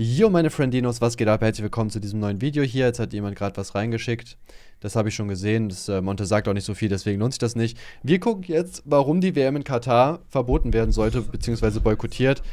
Yo, meine Friendinos, was geht ab? Herzlich willkommen zu diesem neuen Video hier. Jetzt hat jemand gerade was reingeschickt. Das habe ich schon gesehen. Das, äh, Monte sagt auch nicht so viel, deswegen lohnt sich das nicht. Wir gucken jetzt, warum die WM in Katar verboten werden sollte, beziehungsweise boykottiert.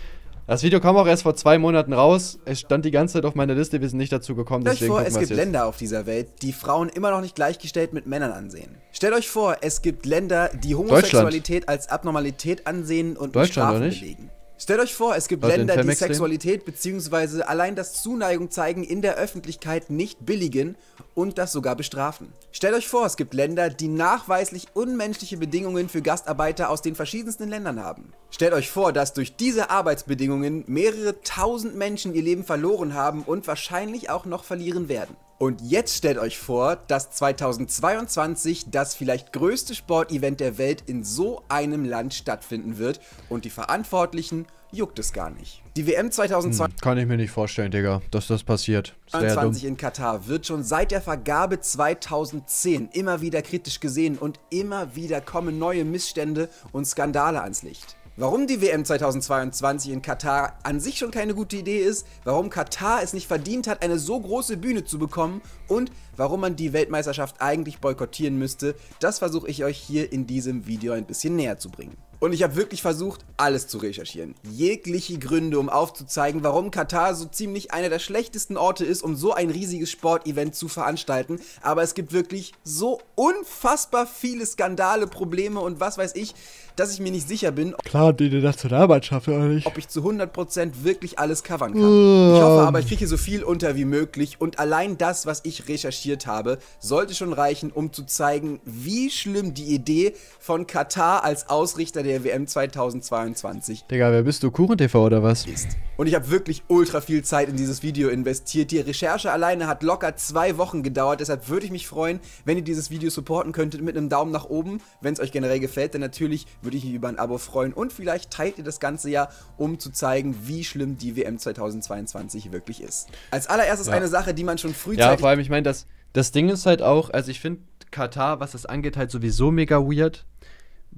Das Video kam auch erst vor zwei Monaten raus. Es stand die ganze Zeit auf meiner Liste, wir sind nicht dazu gekommen. Stellt euch vor, es gibt jetzt. Länder auf dieser Welt, die Frauen immer noch nicht gleichgestellt mit Männern ansehen. Stellt euch vor, es gibt Länder, die Homosexualität als Abnormalität ansehen und Deutschland, mit nicht? belegen. Stellt euch vor, es gibt Leute, Länder, die Sexualität bzw. allein das Zuneigung zeigen in der Öffentlichkeit nicht billigen und das sogar bestrafen. Stellt euch vor, es gibt Länder, die nachweislich unmenschliche Bedingungen für Gastarbeiter aus den verschiedensten Ländern haben. Stellt euch vor, dass durch diese Arbeitsbedingungen mehrere tausend Menschen ihr Leben verloren haben und wahrscheinlich auch noch verlieren werden. Und jetzt stellt euch vor, dass 2022 das vielleicht größte Sportevent der Welt in so einem Land stattfinden wird und die Verantwortlichen juckt es gar nicht. Die WM 2020. Hm, kann ich mir nicht vorstellen, Digga, dass das passiert. Sehr in Katar wird schon seit der Vergabe 2010 immer wieder kritisch gesehen und immer wieder kommen neue Missstände und Skandale ans Licht. Warum die WM 2022 in Katar an sich schon keine gute Idee ist, warum Katar es nicht verdient hat, eine so große Bühne zu bekommen und warum man die Weltmeisterschaft eigentlich boykottieren müsste, das versuche ich euch hier in diesem Video ein bisschen näher zu bringen. Und ich habe wirklich versucht, alles zu recherchieren. Jegliche Gründe, um aufzuzeigen, warum Katar so ziemlich einer der schlechtesten Orte ist, um so ein riesiges Sportevent zu veranstalten. Aber es gibt wirklich so unfassbar viele Skandale, Probleme und was weiß ich, dass ich mir nicht sicher bin, Klar, die Nationalmannschaft oder nicht. ob ich zu 100% wirklich alles covern kann. Uh. Ich hoffe aber, ich kriege so viel unter wie möglich und allein das, was ich recherchiert habe, sollte schon reichen, um zu zeigen, wie schlimm die Idee von Katar als Ausrichter der WM 2022 ist. Digga, wer bist du? KuchenTV oder was? ist. Und ich habe wirklich ultra viel Zeit in dieses Video investiert. Die Recherche alleine hat locker zwei Wochen gedauert, deshalb würde ich mich freuen, wenn ihr dieses Video supporten könntet mit einem Daumen nach oben, wenn es euch generell gefällt, denn natürlich würde ich mich über ein Abo freuen. Und vielleicht teilt ihr das Ganze ja, um zu zeigen, wie schlimm die WM 2022 wirklich ist. Als allererstes ja. eine Sache, die man schon frühzeitig. Ja, vor allem, ich meine, das, das Ding ist halt auch, also ich finde Katar, was das angeht, halt sowieso mega weird,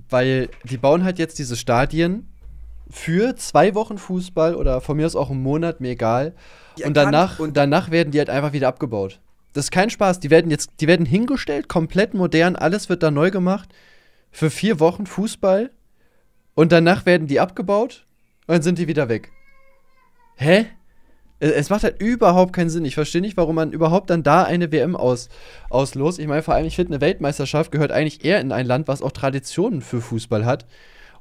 weil die bauen halt jetzt diese Stadien für zwei Wochen Fußball oder von mir aus auch einen Monat, mir egal. und danach, und danach werden die halt einfach wieder abgebaut. Das ist kein Spaß. Die werden jetzt, die werden hingestellt, komplett modern, alles wird da neu gemacht für vier Wochen Fußball und danach werden die abgebaut und dann sind die wieder weg. Hä? Äh, es macht halt überhaupt keinen Sinn. Ich verstehe nicht, warum man überhaupt dann da eine WM aus, auslost. Ich meine, vor allem, ich finde, eine Weltmeisterschaft gehört eigentlich eher in ein Land, was auch Traditionen für Fußball hat.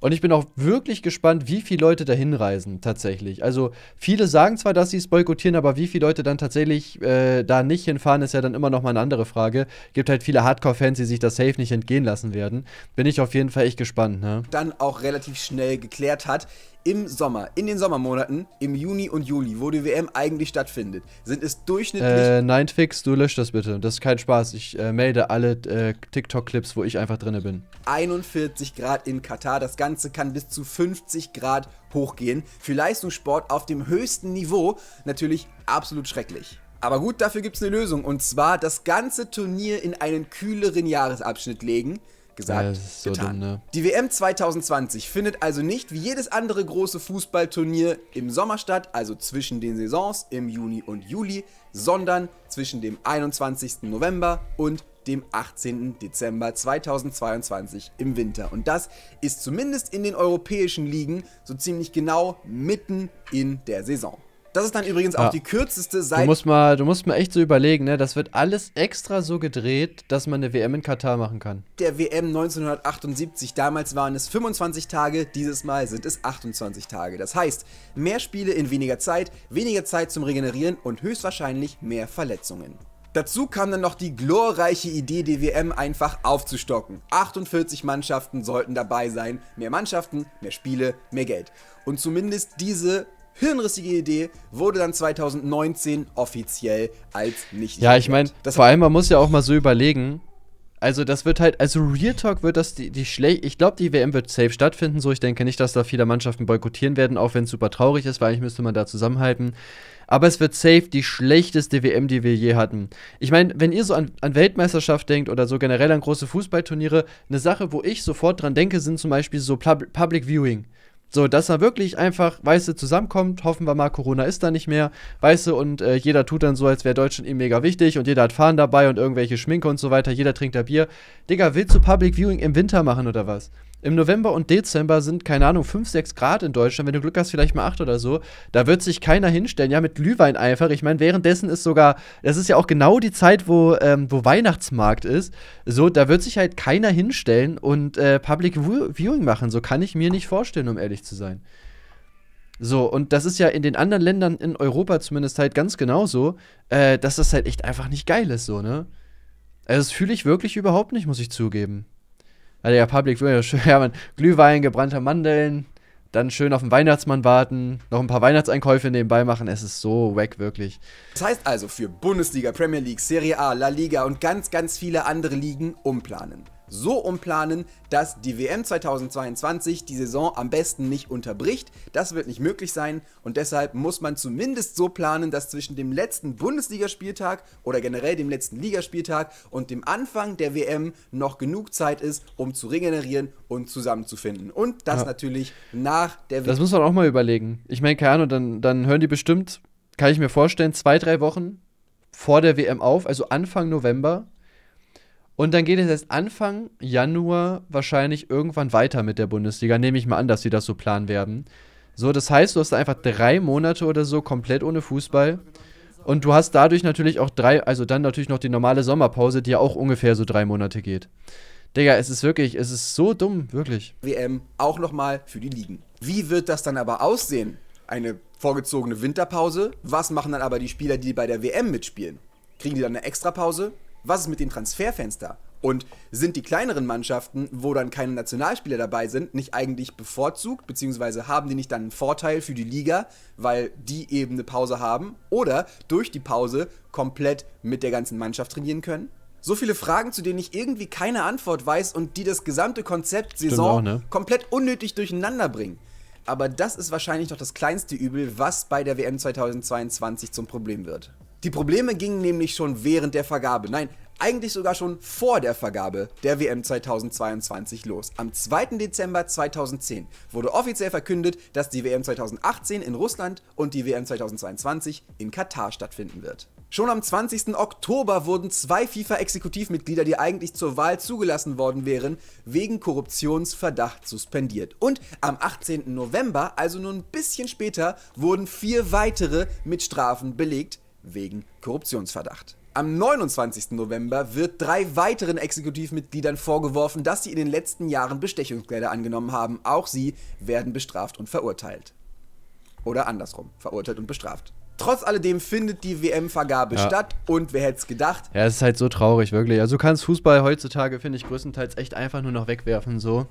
Und ich bin auch wirklich gespannt, wie viele Leute da hinreisen tatsächlich. Also viele sagen zwar, dass sie es boykottieren, aber wie viele Leute dann tatsächlich äh, da nicht hinfahren, ist ja dann immer noch mal eine andere Frage. Gibt halt viele Hardcore-Fans, die sich das safe nicht entgehen lassen werden. Bin ich auf jeden Fall echt gespannt. Ne? Dann auch relativ schnell geklärt hat im Sommer, in den Sommermonaten, im Juni und Juli, wo die WM eigentlich stattfindet, sind es durchschnittlich. Äh, nein, Fix, du löscht das bitte. Das ist kein Spaß. Ich äh, melde alle äh, TikTok-Clips, wo ich einfach drinne bin. 41 Grad in Katar. Das Ganze kann bis zu 50 Grad hochgehen. Für Leistungssport auf dem höchsten Niveau natürlich absolut schrecklich. Aber gut, dafür gibt es eine Lösung. Und zwar das ganze Turnier in einen kühleren Jahresabschnitt legen gesagt, so getan. Dumm, ne? Die WM 2020 findet also nicht wie jedes andere große Fußballturnier im Sommer statt, also zwischen den Saisons im Juni und Juli, sondern zwischen dem 21. November und dem 18. Dezember 2022 im Winter. Und das ist zumindest in den europäischen Ligen so ziemlich genau mitten in der Saison. Das ist dann übrigens ja. auch die kürzeste Seite. Du musst, mal, du musst mal echt so überlegen, ne? das wird alles extra so gedreht, dass man eine WM in Katar machen kann. Der WM 1978, damals waren es 25 Tage, dieses Mal sind es 28 Tage. Das heißt, mehr Spiele in weniger Zeit, weniger Zeit zum Regenerieren und höchstwahrscheinlich mehr Verletzungen. Dazu kam dann noch die glorreiche Idee, die WM einfach aufzustocken. 48 Mannschaften sollten dabei sein. Mehr Mannschaften, mehr Spiele, mehr Geld. Und zumindest diese hirnrissige Idee wurde dann 2019 offiziell als nicht. Ja, ich meine, vor allem, man muss ja auch mal so überlegen, also das wird halt, also Real Talk wird das die, die schlecht. Ich glaube, die WM wird safe stattfinden, so ich denke nicht, dass da viele Mannschaften boykottieren werden, auch wenn es super traurig ist, weil eigentlich müsste man da zusammenhalten. Aber es wird safe die schlechteste WM, die wir je hatten. Ich meine, wenn ihr so an, an, Weltmeisterschaft denkt oder so generell an große Fußballturniere, eine Sache, wo ich sofort dran denke, sind zum Beispiel so Public Viewing. So, dass er wirklich einfach, weißt du, zusammenkommt, hoffen wir mal, Corona ist da nicht mehr, weißt du, und äh, jeder tut dann so, als wäre Deutschland ihm mega wichtig und jeder hat Fahnen dabei und irgendwelche Schminke und so weiter, jeder trinkt da Bier. Digga, willst du Public Viewing im Winter machen oder was? im November und Dezember sind, keine Ahnung, 5, 6 Grad in Deutschland. Wenn du Glück hast, vielleicht mal 8 oder so. Da wird sich keiner hinstellen. Ja, mit Glühwein einfach. Ich meine, währenddessen ist sogar, das ist ja auch genau die Zeit, wo, ähm, wo Weihnachtsmarkt ist. So, da wird sich halt keiner hinstellen und äh, Public Viewing machen. So kann ich mir nicht vorstellen, um ehrlich zu sein. So, und das ist ja in den anderen Ländern in Europa zumindest halt ganz genauso, äh, dass das halt echt einfach nicht geil ist, so, ne? Also, das fühle ich wirklich überhaupt nicht, muss ich zugeben hat also ja, Public Viewing, ja, man, Glühwein, gebrannte Mandeln, dann schön auf den Weihnachtsmann warten, noch ein paar Weihnachtseinkäufe nebenbei machen. Es ist so weg, wirklich. Das heißt also für Bundesliga, Premier League, Serie A, La Liga und ganz, ganz viele andere Ligen umplanen so umplanen, dass die WM 2022 die Saison am besten nicht unterbricht. Das wird nicht möglich sein und deshalb muss man zumindest so planen, dass zwischen dem letzten Bundesligaspieltag oder generell dem letzten Ligaspieltag und dem Anfang der WM noch genug Zeit ist, um zu regenerieren und zusammenzufinden. Und das ja. natürlich nach der WM. Das muss man auch mal überlegen. Ich meine, keine Ahnung, dann, dann hören die bestimmt, kann ich mir vorstellen, zwei, drei Wochen vor der WM auf, also Anfang November und dann geht es erst Anfang Januar wahrscheinlich irgendwann weiter mit der Bundesliga. Nehme ich mal an, dass sie das so planen werden. So, das heißt, du hast einfach drei Monate oder so komplett ohne Fußball. Und du hast dadurch natürlich auch drei, also dann natürlich noch die normale Sommerpause, die ja auch ungefähr so drei Monate geht. Digga, es ist wirklich, es ist so dumm, wirklich. WM auch nochmal für die Ligen. Wie wird das dann aber aussehen? Eine vorgezogene Winterpause? Was machen dann aber die Spieler, die bei der WM mitspielen? Kriegen die dann eine Extrapause? was ist mit dem Transferfenster? Und sind die kleineren Mannschaften, wo dann keine Nationalspieler dabei sind, nicht eigentlich bevorzugt, beziehungsweise haben die nicht dann einen Vorteil für die Liga, weil die eben eine Pause haben oder durch die Pause komplett mit der ganzen Mannschaft trainieren können? So viele Fragen, zu denen ich irgendwie keine Antwort weiß und die das gesamte Konzept Saison auch, ne? komplett unnötig durcheinander bringen. Aber das ist wahrscheinlich noch das kleinste Übel, was bei der WM 2022 zum Problem wird. Die Probleme gingen nämlich schon während der Vergabe, nein, eigentlich sogar schon vor der Vergabe der WM 2022 los. Am 2. Dezember 2010 wurde offiziell verkündet, dass die WM 2018 in Russland und die WM 2022 in Katar stattfinden wird. Schon am 20. Oktober wurden zwei FIFA-Exekutivmitglieder, die eigentlich zur Wahl zugelassen worden wären, wegen Korruptionsverdacht suspendiert. Und am 18. November, also nur ein bisschen später, wurden vier weitere mit Strafen belegt, wegen Korruptionsverdacht. Am 29. November wird drei weiteren Exekutivmitgliedern vorgeworfen, dass sie in den letzten Jahren Bestechungsgelder angenommen haben. Auch sie werden bestraft und verurteilt. Oder andersrum, verurteilt und bestraft. Trotz alledem findet die WM-Vergabe ja. statt und wer hätte es gedacht? Ja, es ist halt so traurig, wirklich. Also du kannst Fußball heutzutage, finde ich, größtenteils echt einfach nur noch wegwerfen, so.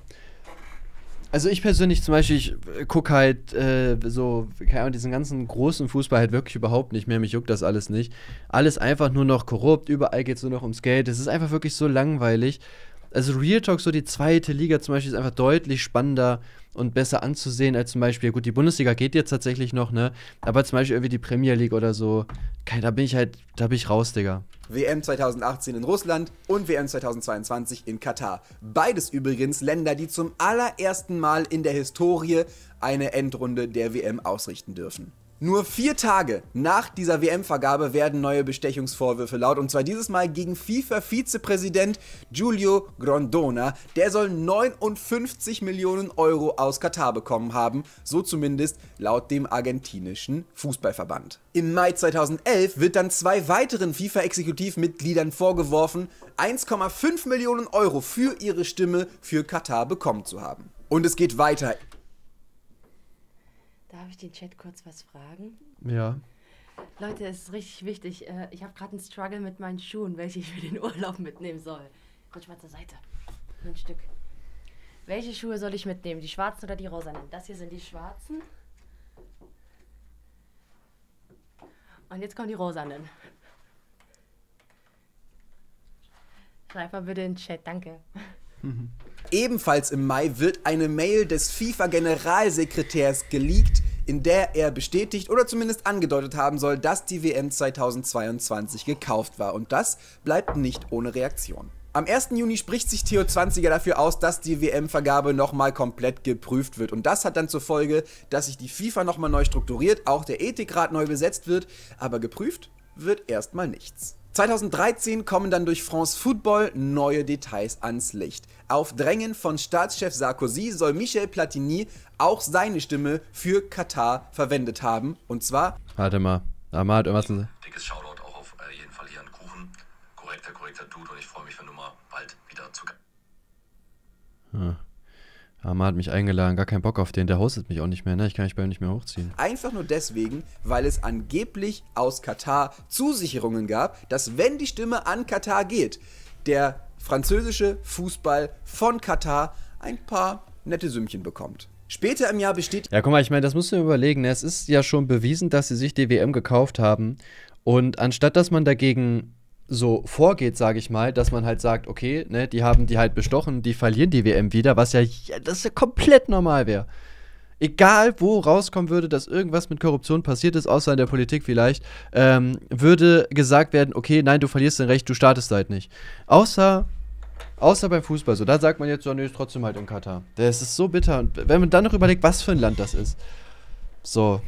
Also ich persönlich zum Beispiel, ich äh, gucke halt äh, so, keine Ahnung, diesen ganzen großen Fußball halt wirklich überhaupt nicht mehr. Mich juckt das alles nicht. Alles einfach nur noch korrupt, überall geht es nur noch ums Geld. Es ist einfach wirklich so langweilig also Real Talk, so die zweite Liga zum Beispiel, ist einfach deutlich spannender und besser anzusehen als zum Beispiel, gut, die Bundesliga geht jetzt tatsächlich noch, ne? Aber zum Beispiel irgendwie die Premier League oder so, da bin ich halt, da bin ich raus, Digga. WM 2018 in Russland und WM 2022 in Katar. Beides übrigens Länder, die zum allerersten Mal in der Historie eine Endrunde der WM ausrichten dürfen. Nur vier Tage nach dieser WM-Vergabe werden neue Bestechungsvorwürfe laut, und zwar dieses Mal gegen FIFA-Vizepräsident Giulio Grondona. Der soll 59 Millionen Euro aus Katar bekommen haben, so zumindest laut dem argentinischen Fußballverband. Im Mai 2011 wird dann zwei weiteren FIFA-Exekutivmitgliedern vorgeworfen, 1,5 Millionen Euro für ihre Stimme für Katar bekommen zu haben. Und es geht weiter. Darf ich den Chat kurz was fragen? Ja. Leute, es ist richtig wichtig. Äh, ich habe gerade einen Struggle mit meinen Schuhen, welche ich für den Urlaub mitnehmen soll. Rutsch mal zur Seite. ein Stück. Welche Schuhe soll ich mitnehmen? Die schwarzen oder die rosanen? Das hier sind die schwarzen. Und jetzt kommen die rosanen. Schreib mal bitte in den Chat, danke. Ebenfalls im Mai wird eine Mail des FIFA-Generalsekretärs geleakt, in der er bestätigt oder zumindest angedeutet haben soll, dass die WM 2022 gekauft war. Und das bleibt nicht ohne Reaktion. Am 1. Juni spricht sich Theo 20er dafür aus, dass die WM-Vergabe nochmal komplett geprüft wird. Und das hat dann zur Folge, dass sich die FIFA nochmal neu strukturiert, auch der Ethikrat neu besetzt wird, aber geprüft wird erstmal nichts. 2013 kommen dann durch France Football neue Details ans Licht. Auf Drängen von Staatschef Sarkozy soll Michel Platini auch seine Stimme für Katar verwendet haben. Und zwar. Warte mal. Amar hat irgendwas Dickes Shoutout auch auf äh, jeden Fall hier an Kuchen. Korrekter, korrekter Dude und ich freue mich, wenn du mal bald wieder zu. Hm. Arma hat mich eingeladen, gar keinen Bock auf den. Der hostet mich auch nicht mehr, ne? Ich kann mich bei ihm nicht mehr hochziehen. Einfach nur deswegen, weil es angeblich aus Katar Zusicherungen gab, dass wenn die Stimme an Katar geht, der französische Fußball von Katar ein paar nette Sümmchen bekommt. Später im Jahr besteht. Ja, guck mal, ich meine, das musst du mir überlegen. Ne? Es ist ja schon bewiesen, dass sie sich die WM gekauft haben. Und anstatt dass man dagegen so vorgeht, sage ich mal, dass man halt sagt, okay, ne, die haben die halt bestochen, die verlieren die WM wieder, was ja, ja das ja komplett normal wäre. Egal, wo rauskommen würde, dass irgendwas mit Korruption passiert ist, außer in der Politik vielleicht, ähm, würde gesagt werden, okay, nein, du verlierst dein Recht, du startest halt nicht. Außer, außer beim Fußball so. Da sagt man jetzt, so, nee, ist trotzdem halt in Katar. Das ist so bitter. Und wenn man dann noch überlegt, was für ein Land das ist. So,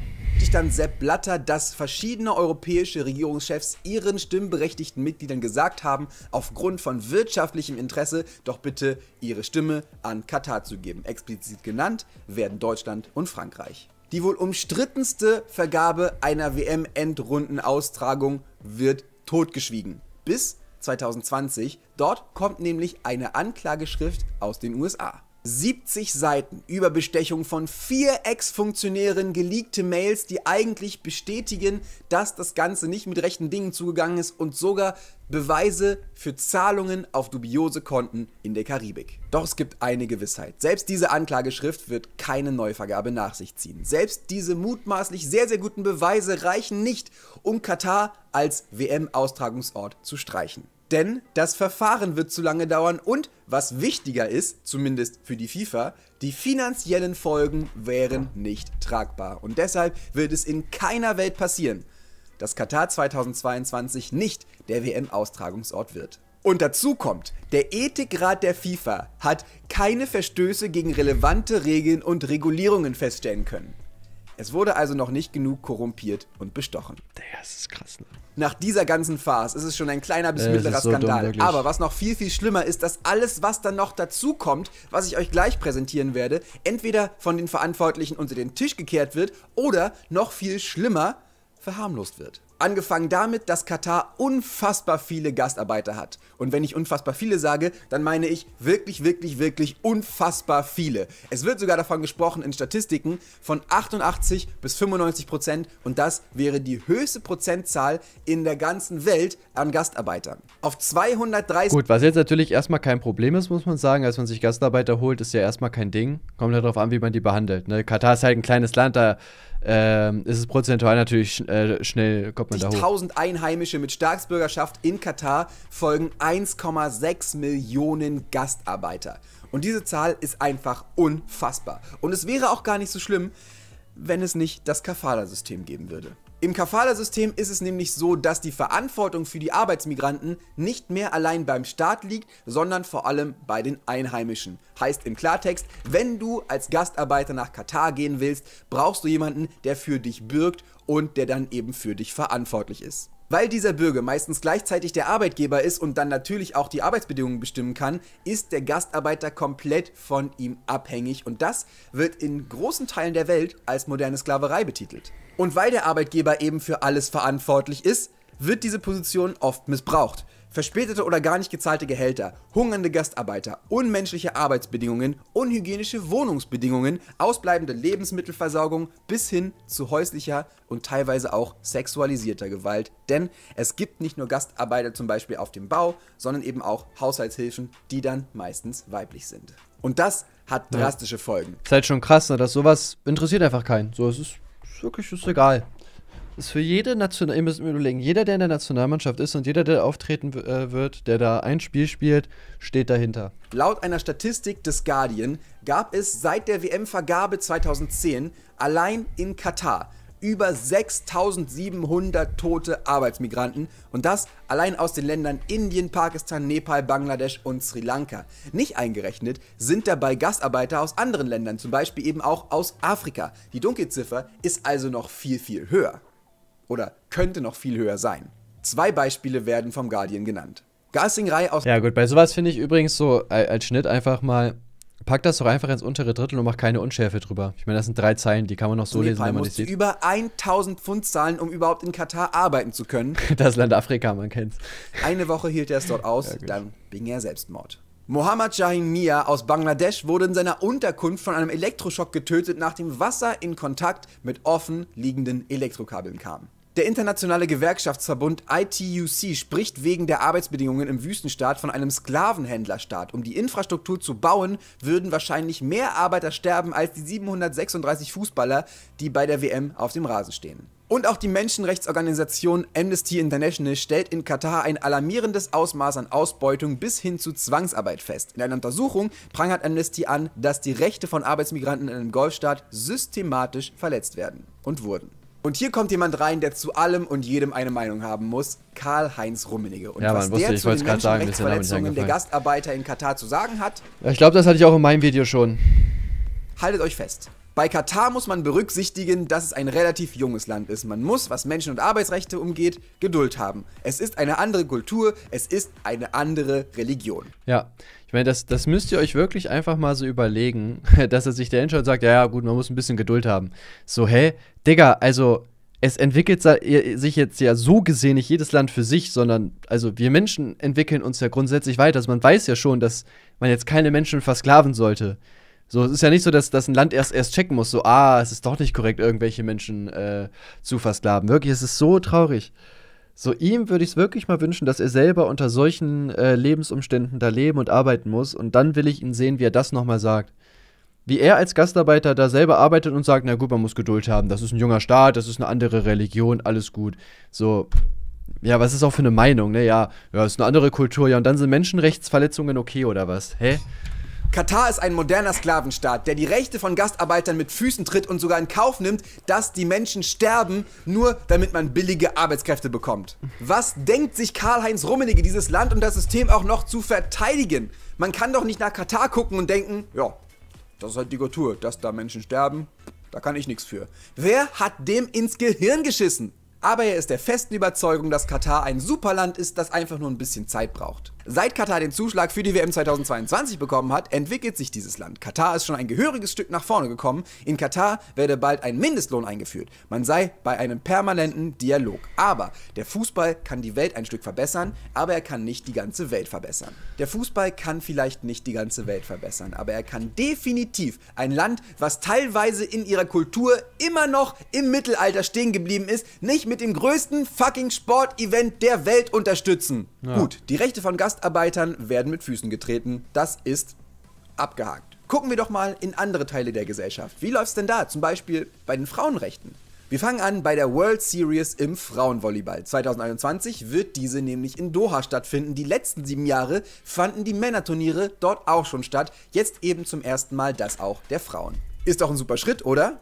dann Sepp Blatter, dass verschiedene europäische Regierungschefs ihren stimmberechtigten Mitgliedern gesagt haben, aufgrund von wirtschaftlichem Interesse doch bitte ihre Stimme an Katar zu geben. Explizit genannt werden Deutschland und Frankreich. Die wohl umstrittenste Vergabe einer WM-Endrundenaustragung wird totgeschwiegen. Bis 2020. Dort kommt nämlich eine Anklageschrift aus den USA. 70 Seiten über Bestechung von vier Ex-Funktionären, geleakte Mails, die eigentlich bestätigen, dass das Ganze nicht mit rechten Dingen zugegangen ist und sogar Beweise für Zahlungen auf dubiose Konten in der Karibik. Doch es gibt eine Gewissheit. Selbst diese Anklageschrift wird keine Neuvergabe nach sich ziehen. Selbst diese mutmaßlich sehr, sehr guten Beweise reichen nicht, um Katar als WM-Austragungsort zu streichen denn das Verfahren wird zu lange dauern und, was wichtiger ist, zumindest für die FIFA, die finanziellen Folgen wären nicht tragbar. Und deshalb wird es in keiner Welt passieren, dass Katar 2022 nicht der WM-Austragungsort wird. Und dazu kommt, der Ethikrat der FIFA hat keine Verstöße gegen relevante Regeln und Regulierungen feststellen können. Es wurde also noch nicht genug korrumpiert und bestochen. Das ist krass. Ne? Nach dieser ganzen Farce ist es schon ein kleiner bis äh, mittlerer so Skandal. Dumm, Aber was noch viel, viel schlimmer ist, dass alles, was dann noch dazu kommt, was ich euch gleich präsentieren werde, entweder von den Verantwortlichen unter den Tisch gekehrt wird oder noch viel schlimmer verharmlost wird. Angefangen damit, dass Katar unfassbar viele Gastarbeiter hat. Und wenn ich unfassbar viele sage, dann meine ich wirklich, wirklich, wirklich unfassbar viele. Es wird sogar davon gesprochen in Statistiken von 88 bis 95 Prozent und das wäre die höchste Prozentzahl in der ganzen Welt an Gastarbeitern. Auf 230. Gut, was jetzt natürlich erstmal kein Problem ist, muss man sagen, als man sich Gastarbeiter holt, ist ja erstmal kein Ding. Kommt ja darauf an, wie man die behandelt. Ne? Katar ist halt ein kleines Land, da ähm, ist es prozentual natürlich äh, schnell, kommt man da hoch. 1000 Einheimische mit Staatsbürgerschaft in Katar folgen 1,6 Millionen Gastarbeiter. Und diese Zahl ist einfach unfassbar. Und es wäre auch gar nicht so schlimm, wenn es nicht das Kafala-System geben würde. Im Kafala-System ist es nämlich so, dass die Verantwortung für die Arbeitsmigranten nicht mehr allein beim Staat liegt, sondern vor allem bei den Einheimischen. Heißt im Klartext, wenn du als Gastarbeiter nach Katar gehen willst, brauchst du jemanden, der für dich bürgt und der dann eben für dich verantwortlich ist. Weil dieser Bürger meistens gleichzeitig der Arbeitgeber ist und dann natürlich auch die Arbeitsbedingungen bestimmen kann, ist der Gastarbeiter komplett von ihm abhängig und das wird in großen Teilen der Welt als moderne Sklaverei betitelt. Und weil der Arbeitgeber eben für alles verantwortlich ist, wird diese Position oft missbraucht. Verspätete oder gar nicht gezahlte Gehälter, hungernde Gastarbeiter, unmenschliche Arbeitsbedingungen, unhygienische Wohnungsbedingungen, ausbleibende Lebensmittelversorgung bis hin zu häuslicher und teilweise auch sexualisierter Gewalt. Denn es gibt nicht nur Gastarbeiter zum Beispiel auf dem Bau, sondern eben auch Haushaltshilfen, die dann meistens weiblich sind. Und das hat drastische Folgen. Ja. Ist halt schon krass, ne? dass sowas interessiert einfach keinen. So, es ist wirklich ist egal. Ist für jede National, ihr müsst mir überlegen, jeder, der in der Nationalmannschaft ist und jeder, der auftreten äh, wird, der da ein Spiel spielt, steht dahinter. Laut einer Statistik des Guardian gab es seit der WM-Vergabe 2010 allein in Katar über 6700 tote Arbeitsmigranten und das allein aus den Ländern Indien, Pakistan, Nepal, Bangladesch und Sri Lanka. Nicht eingerechnet sind dabei Gastarbeiter aus anderen Ländern, zum Beispiel eben auch aus Afrika. Die Dunkelziffer ist also noch viel, viel höher. Oder könnte noch viel höher sein. Zwei Beispiele werden vom Guardian genannt. Garsingrei aus. Ja, gut, bei sowas finde ich übrigens so als Schnitt einfach mal Pack das doch einfach ins untere Drittel und mach keine Unschärfe drüber. Ich meine, das sind drei Zeilen, die kann man noch so lesen, wenn man nicht sieht. über 1000 Pfund zahlen, um überhaupt in Katar arbeiten zu können. Das Land Afrika, man kennt's. Eine Woche hielt er es dort aus, ja, dann ging er Selbstmord. Mohammad Shahin Mia aus Bangladesch wurde in seiner Unterkunft von einem Elektroschock getötet, nachdem Wasser in Kontakt mit offen liegenden Elektrokabeln kam. Der internationale Gewerkschaftsverbund ITUC spricht wegen der Arbeitsbedingungen im Wüstenstaat von einem Sklavenhändlerstaat. Um die Infrastruktur zu bauen, würden wahrscheinlich mehr Arbeiter sterben als die 736 Fußballer, die bei der WM auf dem Rasen stehen. Und auch die Menschenrechtsorganisation Amnesty International stellt in Katar ein alarmierendes Ausmaß an Ausbeutung bis hin zu Zwangsarbeit fest. In einer Untersuchung prangert Amnesty an, dass die Rechte von Arbeitsmigranten in einem Golfstaat systematisch verletzt werden und wurden. Und hier kommt jemand rein, der zu allem und jedem eine Meinung haben muss. Karl-Heinz Rummenigge. Und ja, was man wusste, der ich zu den Menschenrechtsverletzungen der Gastarbeiter in Katar zu sagen hat. Ja, ich glaube, das hatte ich auch in meinem Video schon. Haltet euch fest. Bei Katar muss man berücksichtigen, dass es ein relativ junges Land ist. Man muss, was Menschen- und Arbeitsrechte umgeht, Geduld haben. Es ist eine andere Kultur, es ist eine andere Religion. Ja, ich meine, das, das müsst ihr euch wirklich einfach mal so überlegen, dass er sich der hinschaut sagt, ja, ja, gut, man muss ein bisschen Geduld haben. So, hä? Digga, also es entwickelt sich jetzt ja so gesehen nicht jedes Land für sich, sondern also wir Menschen entwickeln uns ja grundsätzlich weiter. Also man weiß ja schon, dass man jetzt keine Menschen versklaven sollte. So, es ist ja nicht so, dass, dass ein Land erst, erst checken muss, so, ah, es ist doch nicht korrekt, irgendwelche Menschen äh, zu versklaven. Wirklich, es ist so traurig. So, ihm würde ich es wirklich mal wünschen, dass er selber unter solchen äh, Lebensumständen da leben und arbeiten muss. Und dann will ich ihn sehen, wie er das nochmal sagt. Wie er als Gastarbeiter da selber arbeitet und sagt, na gut, man muss Geduld haben, das ist ein junger Staat, das ist eine andere Religion, alles gut. So, ja, was ist auch für eine Meinung, ne? Ja, ja, ist eine andere Kultur, ja, und dann sind Menschenrechtsverletzungen okay oder was? Hä? Katar ist ein moderner Sklavenstaat, der die Rechte von Gastarbeitern mit Füßen tritt und sogar in Kauf nimmt, dass die Menschen sterben, nur damit man billige Arbeitskräfte bekommt. Was denkt sich Karl-Heinz Rummenigge, dieses Land und das System auch noch zu verteidigen? Man kann doch nicht nach Katar gucken und denken, ja, das ist halt die Kultur, dass da Menschen sterben, da kann ich nichts für. Wer hat dem ins Gehirn geschissen? Aber er ist der festen Überzeugung, dass Katar ein Superland ist, das einfach nur ein bisschen Zeit braucht. Seit Katar den Zuschlag für die WM 2022 bekommen hat, entwickelt sich dieses Land. Katar ist schon ein gehöriges Stück nach vorne gekommen. In Katar werde bald ein Mindestlohn eingeführt. Man sei bei einem permanenten Dialog. Aber der Fußball kann die Welt ein Stück verbessern, aber er kann nicht die ganze Welt verbessern. Der Fußball kann vielleicht nicht die ganze Welt verbessern, aber er kann definitiv ein Land, was teilweise in ihrer Kultur immer noch im Mittelalter stehen geblieben ist, nicht mit dem größten fucking Sportevent der Welt unterstützen. Ja. Gut, die Rechte von Gast Gastarbeitern werden mit Füßen getreten. Das ist abgehakt. Gucken wir doch mal in andere Teile der Gesellschaft. Wie läuft's denn da? Zum Beispiel bei den Frauenrechten. Wir fangen an bei der World Series im Frauenvolleyball. 2021 wird diese nämlich in Doha stattfinden. Die letzten sieben Jahre fanden die Männerturniere dort auch schon statt. Jetzt eben zum ersten Mal das auch der Frauen. Ist doch ein super Schritt, oder?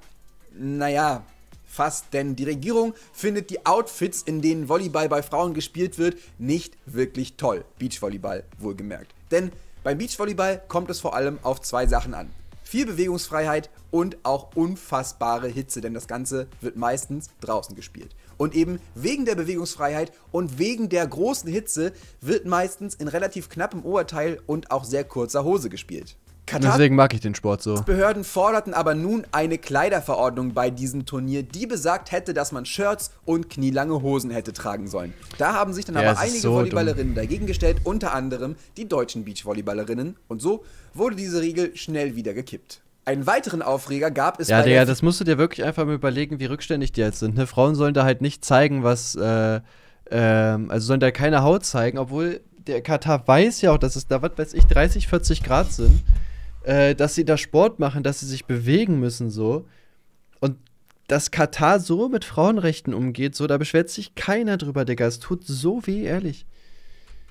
Naja, fast, denn die Regierung findet die Outfits, in denen Volleyball bei Frauen gespielt wird, nicht wirklich toll. Beachvolleyball wohlgemerkt. Denn beim Beachvolleyball kommt es vor allem auf zwei Sachen an. Viel Bewegungsfreiheit und auch unfassbare Hitze, denn das Ganze wird meistens draußen gespielt. Und eben wegen der Bewegungsfreiheit und wegen der großen Hitze wird meistens in relativ knappem Oberteil und auch sehr kurzer Hose gespielt. Katar Deswegen mag ich den Sport so. Behörden forderten aber nun eine Kleiderverordnung bei diesem Turnier, die besagt hätte, dass man Shirts und knielange Hosen hätte tragen sollen. Da haben sich dann ja, aber einige so Volleyballerinnen dumm. dagegen gestellt, unter anderem die deutschen Beachvolleyballerinnen. Und so wurde diese Regel schnell wieder gekippt. Einen weiteren Aufreger gab es. Ja, Digga, das musst du dir wirklich einfach mal überlegen, wie rückständig die jetzt sind. Ne? Frauen sollen da halt nicht zeigen, was. Äh, äh, also sollen da keine Haut zeigen, obwohl der Katar weiß ja auch, dass es da, was weiß ich, 30, 40 Grad sind äh, dass sie da Sport machen, dass sie sich bewegen müssen so. Und dass Katar so mit Frauenrechten umgeht, so, da beschwert sich keiner drüber, Digga. Es tut so weh, ehrlich.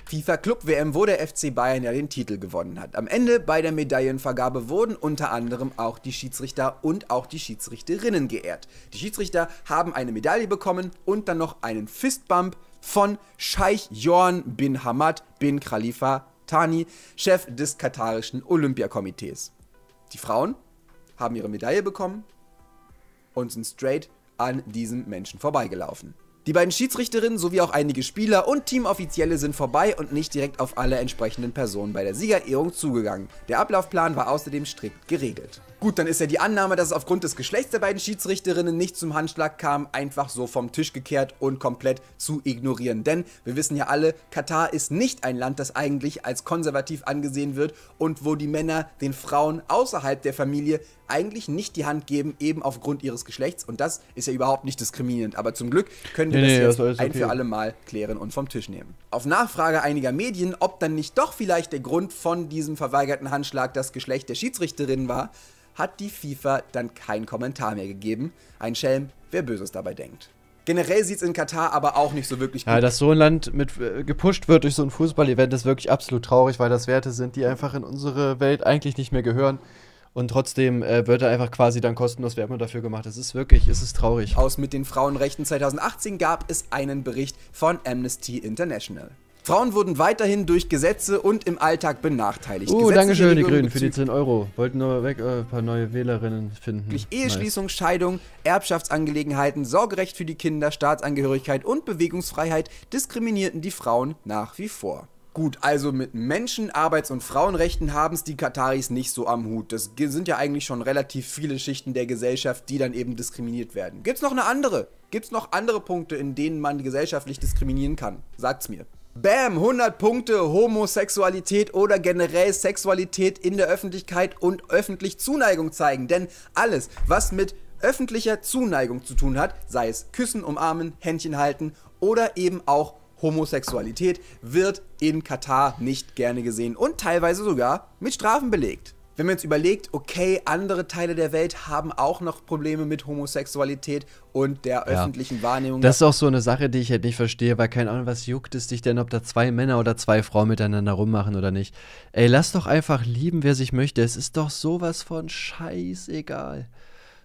FIFA Club WM, wo der FC Bayern ja den Titel gewonnen hat. Am Ende bei der Medaillenvergabe wurden unter anderem auch die Schiedsrichter und auch die Schiedsrichterinnen geehrt. Die Schiedsrichter haben eine Medaille bekommen und dann noch einen Fistbump von Scheich Jorn bin Hamad bin Khalifa Tani, Chef des katarischen Olympiakomitees. Die Frauen haben ihre Medaille bekommen und sind straight an diesem Menschen vorbeigelaufen. Die beiden Schiedsrichterinnen sowie auch einige Spieler und Teamoffizielle sind vorbei und nicht direkt auf alle entsprechenden Personen bei der Siegerehrung zugegangen. Der Ablaufplan war außerdem strikt geregelt. Gut, dann ist ja die Annahme, dass es aufgrund des Geschlechts der beiden Schiedsrichterinnen nicht zum Handschlag kam, einfach so vom Tisch gekehrt und komplett zu ignorieren. Denn wir wissen ja alle, Katar ist nicht ein Land, das eigentlich als konservativ angesehen wird und wo die Männer den Frauen außerhalb der Familie eigentlich nicht die Hand geben, eben aufgrund ihres Geschlechts. Und das ist ja überhaupt nicht diskriminierend. Aber zum Glück können könnte nee, das nee, jetzt das ein okay. für alle Mal klären und vom Tisch nehmen. Auf Nachfrage einiger Medien, ob dann nicht doch vielleicht der Grund von diesem verweigerten Handschlag das Geschlecht der Schiedsrichterin war, hat die FIFA dann keinen Kommentar mehr gegeben. Ein Schelm, wer Böses dabei denkt. Generell sieht es in Katar aber auch nicht so wirklich gut aus. Ja, dass so ein Land mit äh, gepusht wird durch so ein Fußballevent, ist wirklich absolut traurig, weil das Werte sind, die einfach in unsere Welt eigentlich nicht mehr gehören und trotzdem äh, wird er einfach quasi dann kostenlos Werbung dafür gemacht. Es ist wirklich, es ist traurig. Aus mit den Frauenrechten 2018 gab es einen Bericht von Amnesty International. Frauen wurden weiterhin durch Gesetze und im Alltag benachteiligt. Oh, uh, schön, die Grünen, für die 10 Euro. Wollten nur weg, äh, ein paar neue Wählerinnen finden. Durch Eheschließung, nice. Scheidung, Erbschaftsangelegenheiten, Sorgerecht für die Kinder, Staatsangehörigkeit und Bewegungsfreiheit diskriminierten die Frauen nach wie vor. Gut, also mit Menschen, Arbeits- und Frauenrechten haben es die Kataris nicht so am Hut. Das sind ja eigentlich schon relativ viele Schichten der Gesellschaft, die dann eben diskriminiert werden. Gibt's noch eine andere? Gibt's noch andere Punkte, in denen man gesellschaftlich diskriminieren kann? Sagt's mir. Bam, 100 Punkte Homosexualität oder generell Sexualität in der Öffentlichkeit und öffentlich Zuneigung zeigen. Denn alles, was mit öffentlicher Zuneigung zu tun hat, sei es Küssen, Umarmen, Händchen halten oder eben auch Homosexualität wird in Katar nicht gerne gesehen und teilweise sogar mit Strafen belegt. Wenn man jetzt überlegt, okay, andere Teile der Welt haben auch noch Probleme mit Homosexualität und der ja. öffentlichen Wahrnehmung. Das ist auch so eine Sache, die ich halt nicht verstehe, weil keine Ahnung, was juckt es dich denn, ob da zwei Männer oder zwei Frauen miteinander rummachen oder nicht. Ey, lass doch einfach lieben, wer sich möchte. Es ist doch sowas von scheißegal.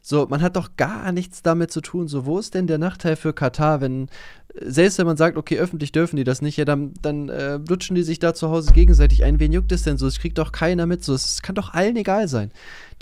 So, man hat doch gar nichts damit zu tun. So, wo ist denn der Nachteil für Katar, wenn, äh, selbst wenn man sagt, okay, öffentlich dürfen die das nicht, ja, dann, dann äh, lutschen die sich da zu Hause gegenseitig ein. Wen juckt es denn so? Es kriegt doch keiner mit. So, es kann doch allen egal sein.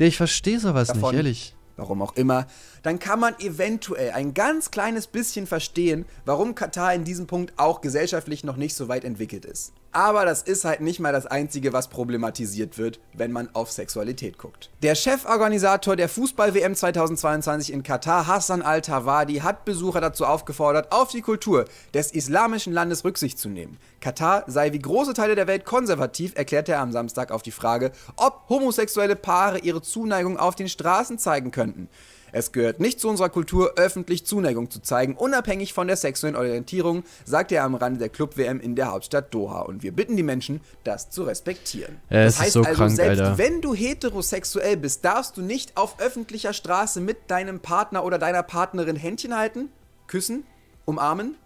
Der, ich verstehe sowas Davon, nicht, ehrlich. Warum auch immer dann kann man eventuell ein ganz kleines bisschen verstehen, warum Katar in diesem Punkt auch gesellschaftlich noch nicht so weit entwickelt ist. Aber das ist halt nicht mal das Einzige, was problematisiert wird, wenn man auf Sexualität guckt. Der Cheforganisator der Fußball-WM 2022 in Katar, Hassan Al-Tawadi, hat Besucher dazu aufgefordert, auf die Kultur des islamischen Landes Rücksicht zu nehmen. Katar sei wie große Teile der Welt konservativ, erklärte er am Samstag auf die Frage, ob homosexuelle Paare ihre Zuneigung auf den Straßen zeigen könnten. Es gehört nicht zu unserer Kultur, öffentlich Zuneigung zu zeigen, unabhängig von der sexuellen Orientierung, sagte er am Rande der Club-WM in der Hauptstadt Doha. Und wir bitten die Menschen, das zu respektieren. Ja, äh, das heißt so also, krank, selbst Alter. wenn du heterosexuell bist, darfst du nicht auf öffentlicher Straße mit deinem Partner oder deiner Partnerin Händchen halten, küssen, umarmen.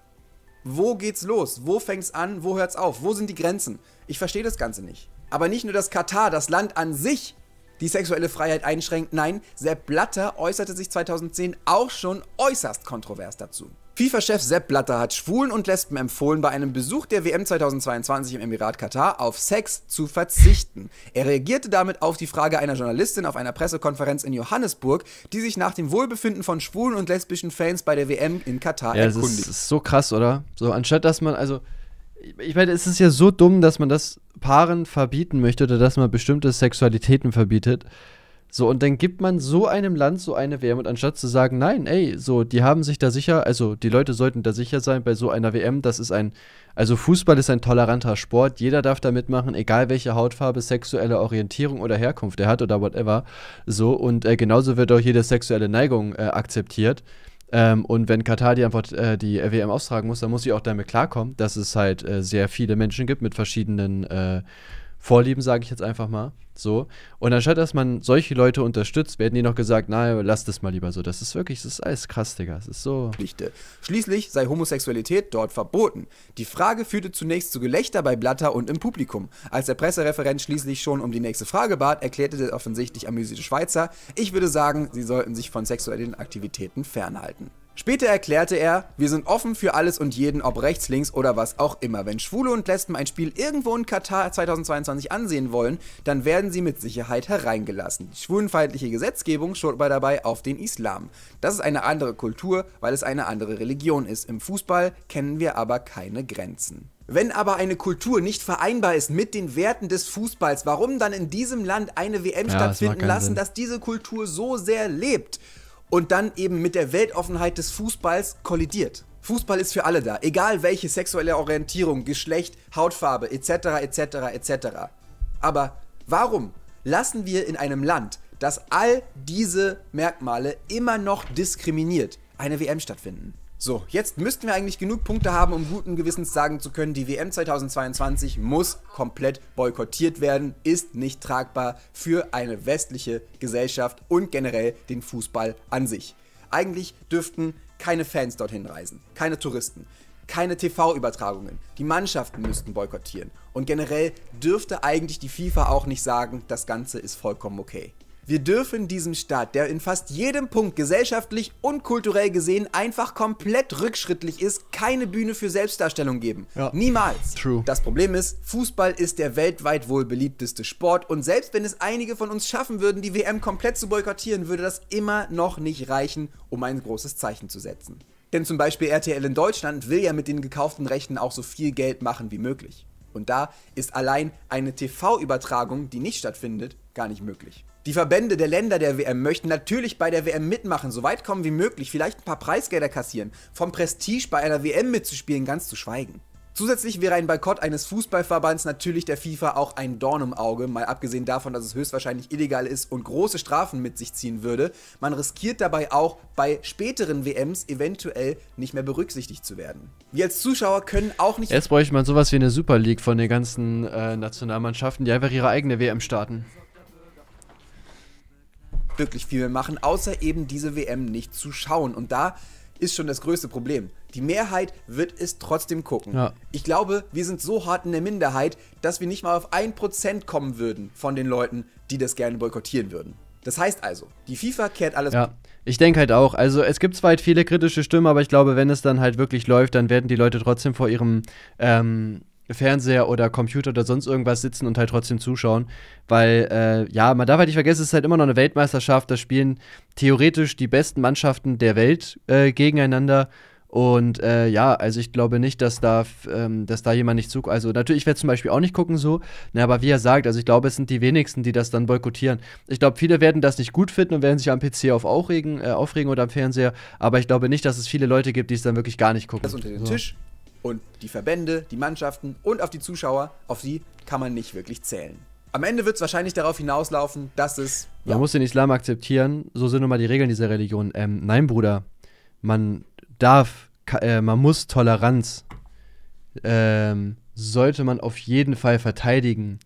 Wo geht's los? Wo fängt's an? Wo hört's auf? Wo sind die Grenzen? Ich verstehe das Ganze nicht. Aber nicht nur das Katar, das Land an sich die sexuelle Freiheit einschränkt. Nein, Sepp Blatter äußerte sich 2010 auch schon äußerst kontrovers dazu. FIFA-Chef Sepp Blatter hat Schwulen und Lesben empfohlen, bei einem Besuch der WM 2022 im Emirat Katar auf Sex zu verzichten. Er reagierte damit auf die Frage einer Journalistin auf einer Pressekonferenz in Johannesburg, die sich nach dem Wohlbefinden von schwulen und lesbischen Fans bei der WM in Katar ja, erkundigt. Das ist so krass, oder? So, anstatt dass man, also, ich meine, es ist ja so dumm, dass man das Paaren verbieten möchte oder dass man bestimmte Sexualitäten verbietet. So, und dann gibt man so einem Land so eine WM und anstatt zu sagen, nein, ey, so, die haben sich da sicher, also die Leute sollten da sicher sein bei so einer WM, das ist ein, also Fußball ist ein toleranter Sport, jeder darf da mitmachen, egal welche Hautfarbe, sexuelle Orientierung oder Herkunft er hat oder whatever, so, und äh, genauso wird auch jede sexuelle Neigung äh, akzeptiert. Ähm, und wenn Katar die einfach äh, die WM austragen muss, dann muss sie auch damit klarkommen, dass es halt äh, sehr viele Menschen gibt mit verschiedenen äh, Vorlieben, sage ich jetzt einfach mal. So. Und anstatt, dass man solche Leute unterstützt, werden die noch gesagt, naja, lass das mal lieber so. Das ist wirklich, das ist alles krass, Digga. Das ist so. Schließlich sei Homosexualität dort verboten. Die Frage führte zunächst zu Gelächter bei Blatter und im Publikum. Als der Pressereferent schließlich schon um die nächste Frage bat, erklärte der offensichtlich amüsierte Schweizer, ich würde sagen, sie sollten sich von sexuellen Aktivitäten fernhalten. Später erklärte er, wir sind offen für alles und jeden, ob rechts, links oder was auch immer. Wenn Schwule und Lesben ein Spiel irgendwo in Katar 2022 ansehen wollen, dann werden sie mit Sicherheit hereingelassen. Die schwulenfeindliche Gesetzgebung schaut bei dabei auf den Islam. Das ist eine andere Kultur, weil es eine andere Religion ist. Im Fußball kennen wir aber keine Grenzen. Wenn aber eine Kultur nicht vereinbar ist mit den Werten des Fußballs, warum dann in diesem Land eine WM ja, stattfinden lassen, Sinn. dass diese Kultur so sehr lebt? und dann eben mit der Weltoffenheit des Fußballs kollidiert. Fußball ist für alle da, egal welche sexuelle Orientierung, Geschlecht, Hautfarbe etc. etc. etc. Aber warum lassen wir in einem Land, das all diese Merkmale immer noch diskriminiert, eine WM stattfinden? So, jetzt müssten wir eigentlich genug Punkte haben, um guten Gewissens sagen zu können, die WM 2022 muss komplett boykottiert werden, ist nicht tragbar für eine westliche Gesellschaft und generell den Fußball an sich. Eigentlich dürften keine Fans dorthin reisen, keine Touristen, keine TV-Übertragungen. Die Mannschaften müssten boykottieren. Und generell dürfte eigentlich die FIFA auch nicht sagen, das Ganze ist vollkommen okay. Wir dürfen diesem Staat, der in fast jedem Punkt gesellschaftlich und kulturell gesehen einfach komplett rückschrittlich ist, keine Bühne für Selbstdarstellung geben. Ja. Niemals. True. Das Problem ist, Fußball ist der weltweit wohl beliebteste Sport und selbst wenn es einige von uns schaffen würden, die WM komplett zu boykottieren, würde das immer noch nicht reichen, um ein großes Zeichen zu setzen. Denn zum Beispiel RTL in Deutschland will ja mit den gekauften Rechten auch so viel Geld machen wie möglich. Und da ist allein eine TV-Übertragung, die nicht stattfindet, gar nicht möglich. Die Verbände der Länder der WM möchten natürlich bei der WM mitmachen, so weit kommen wie möglich, vielleicht ein paar Preisgelder kassieren, vom Prestige bei einer WM mitzuspielen, ganz zu schweigen. Zusätzlich wäre ein Boykott eines Fußballverbands natürlich der FIFA auch ein Dorn im Auge, mal abgesehen davon, dass es höchstwahrscheinlich illegal ist und große Strafen mit sich ziehen würde. Man riskiert dabei auch, bei späteren WMs eventuell nicht mehr berücksichtigt zu werden. Wir als Zuschauer können auch nicht. Jetzt bräuchte man sowas wie eine Super League von den ganzen äh, Nationalmannschaften, die einfach ihre eigene WM starten wirklich viel mehr machen, außer eben diese WM nicht zu schauen. Und da ist schon das größte Problem. Die Mehrheit wird es trotzdem gucken. Ja. Ich glaube, wir sind so hart in der Minderheit, dass wir nicht mal auf 1% kommen würden von den Leuten, die das gerne boykottieren würden. Das heißt also, die FIFA kehrt alles ja. Ich denke halt auch, also es gibt zwar halt viele kritische Stimmen, aber ich glaube, wenn es dann halt wirklich läuft, dann werden die Leute trotzdem vor ihrem ähm, Fernseher oder Computer oder sonst irgendwas sitzen und halt trotzdem zuschauen. Weil, äh, ja, man darf halt nicht vergessen, es ist halt immer noch eine Weltmeisterschaft. Da spielen theoretisch die besten Mannschaften der Welt äh, gegeneinander. Und äh, ja, also ich glaube nicht, dass da, ähm, dass da jemand nicht zu. Also natürlich, ich werde zum Beispiel auch nicht gucken so, ne, aber wie er sagt, also ich glaube, es sind die wenigsten, die das dann boykottieren. Ich glaube, viele werden das nicht gut finden und werden sich am PC auf aufregen, äh, aufregen oder am Fernseher, aber ich glaube nicht, dass es viele Leute gibt, die es dann wirklich gar nicht gucken. Das unter den so. Tisch, und die Verbände, die Mannschaften und auf die Zuschauer, auf die kann man nicht wirklich zählen. Am Ende wird es wahrscheinlich darauf hinauslaufen, dass es. Man ja. muss den Islam akzeptieren, so sind nun mal die Regeln dieser Religion. Ähm, nein, Bruder, man darf, äh, man muss Toleranz, ähm, sollte man auf jeden Fall verteidigen.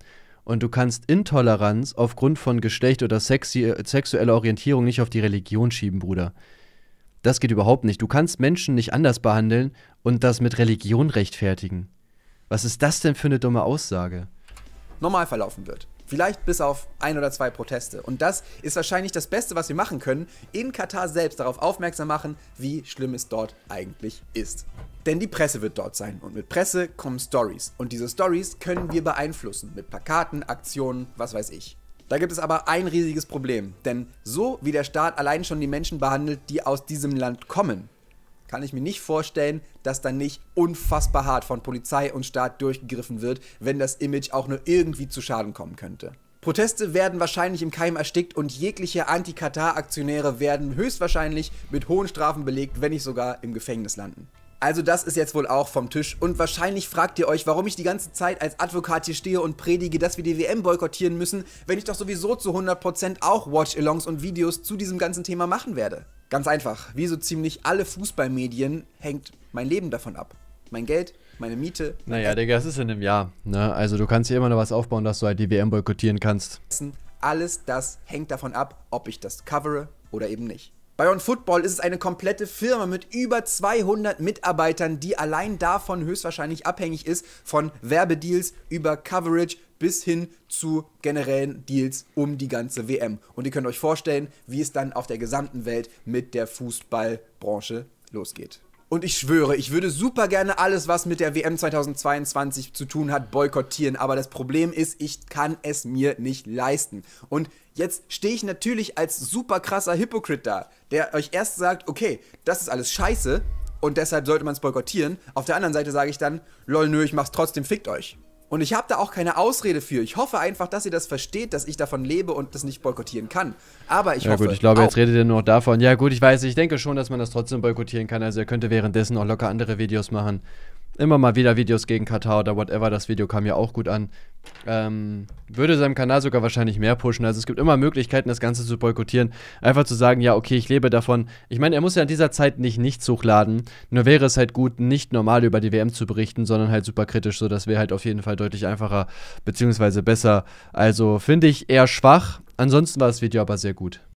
Und du kannst Intoleranz aufgrund von Geschlecht oder sexueller Orientierung nicht auf die Religion schieben, Bruder. Das geht überhaupt nicht. Du kannst Menschen nicht anders behandeln und das mit Religion rechtfertigen. Was ist das denn für eine dumme Aussage? Normal verlaufen wird. Vielleicht bis auf ein oder zwei Proteste. Und das ist wahrscheinlich das Beste, was wir machen können, in Katar selbst darauf aufmerksam machen, wie schlimm es dort eigentlich ist. Denn die Presse wird dort sein und mit Presse kommen Stories. Und diese Stories können wir beeinflussen mit Plakaten, Aktionen, was weiß ich. Da gibt es aber ein riesiges Problem, denn so wie der Staat allein schon die Menschen behandelt, die aus diesem Land kommen, kann ich mir nicht vorstellen, dass dann nicht unfassbar hart von Polizei und Staat durchgegriffen wird, wenn das Image auch nur irgendwie zu Schaden kommen könnte. Proteste werden wahrscheinlich im Keim erstickt und jegliche Anti-Katar-Aktionäre werden höchstwahrscheinlich mit hohen Strafen belegt, wenn nicht sogar im Gefängnis landen. Also das ist jetzt wohl auch vom Tisch und wahrscheinlich fragt ihr euch, warum ich die ganze Zeit als Advokat hier stehe und predige, dass wir die WM boykottieren müssen, wenn ich doch sowieso zu 100% auch Watch-Alongs und Videos zu diesem ganzen Thema machen werde. Ganz einfach, wie so ziemlich alle Fußballmedien hängt mein Leben davon ab. Mein Geld, meine Miete. naja, Digga, es ist in einem Jahr. Ne? Also du kannst hier immer noch was aufbauen, dass du halt die WM boykottieren kannst. Alles das hängt davon ab, ob ich das covere oder eben nicht. Bayern Football ist es eine komplette Firma mit über 200 Mitarbeitern, die allein davon höchstwahrscheinlich abhängig ist von Werbedeals über Coverage bis hin zu generellen Deals um die ganze WM. Und ihr könnt euch vorstellen, wie es dann auf der gesamten Welt mit der Fußballbranche losgeht. Und ich schwöre, ich würde super gerne alles, was mit der WM 2022 zu tun hat, boykottieren. Aber das Problem ist, ich kann es mir nicht leisten. Und jetzt stehe ich natürlich als super krasser Hypocrite da, der euch erst sagt, okay, das ist alles scheiße und deshalb sollte man es boykottieren. Auf der anderen Seite sage ich dann, lol, nö, ich mach's trotzdem, fickt euch. Und ich habe da auch keine Ausrede für. Ich hoffe einfach, dass ihr das versteht, dass ich davon lebe und das nicht boykottieren kann. Aber ich ja, hoffe. Ja, gut, ich glaube, jetzt redet ihr nur noch davon. Ja, gut, ich weiß, ich denke schon, dass man das trotzdem boykottieren kann. Also, ihr könnte währenddessen auch locker andere Videos machen immer mal wieder Videos gegen Katar oder whatever. Das Video kam ja auch gut an. Ähm, würde seinem Kanal sogar wahrscheinlich mehr pushen. Also es gibt immer Möglichkeiten, das Ganze zu boykottieren. Einfach zu sagen, ja, okay, ich lebe davon. Ich meine, er muss ja in dieser Zeit nicht nichts hochladen. Nur wäre es halt gut, nicht normal über die WM zu berichten, sondern halt super kritisch. So, das wäre halt auf jeden Fall deutlich einfacher, beziehungsweise besser. Also finde ich eher schwach. Ansonsten war das Video aber sehr gut.